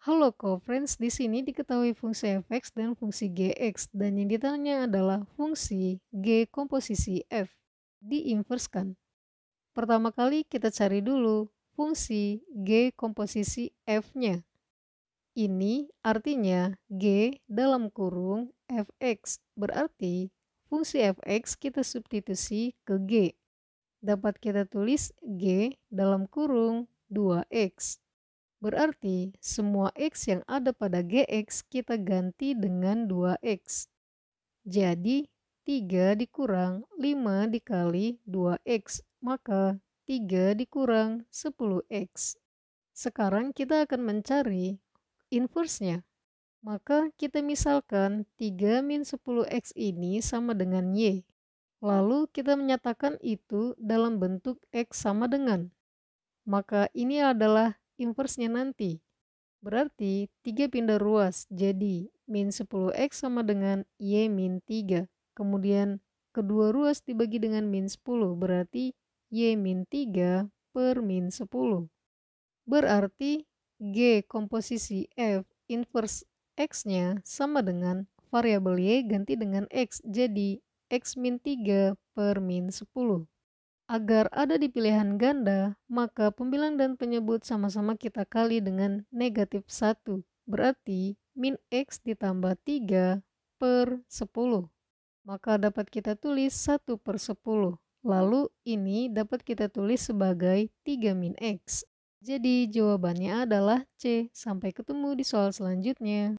Halo co-friends, di sini diketahui fungsi fx dan fungsi gx, dan yang ditanya adalah fungsi g komposisi f, diinverskan. Pertama kali kita cari dulu fungsi g komposisi f-nya. Ini artinya g dalam kurung fx, berarti fungsi fx kita substitusi ke g. Dapat kita tulis g dalam kurung 2x Berarti semua X yang ada pada GX kita ganti dengan 2X. Jadi 3 dikurang 5 dikali 2X, maka 3 dikurang 10X. Sekarang kita akan mencari inverse-nya. Maka kita misalkan 3 min 10x ini sama dengan Y. Lalu kita menyatakan itu dalam bentuk X sama dengan. Maka ini adalah inversnya nanti. Berarti 3 pindah ruas, jadi min 10x sama dengan y min 3. Kemudian kedua ruas dibagi dengan min 10, berarti y min 3 per min 10. Berarti g komposisi f inverse x-nya sama dengan variabel y ganti dengan x, jadi x min 3 per min 10 agar ada di pilihan ganda, maka pembilang dan penyebut sama-sama kita kali dengan negatif 1. Berarti min X ditambah 3 per 10. Maka dapat kita tulis 1 per 10. Lalu ini dapat kita tulis sebagai 3 min X. Jadi jawabannya adalah C. Sampai ketemu di soal selanjutnya.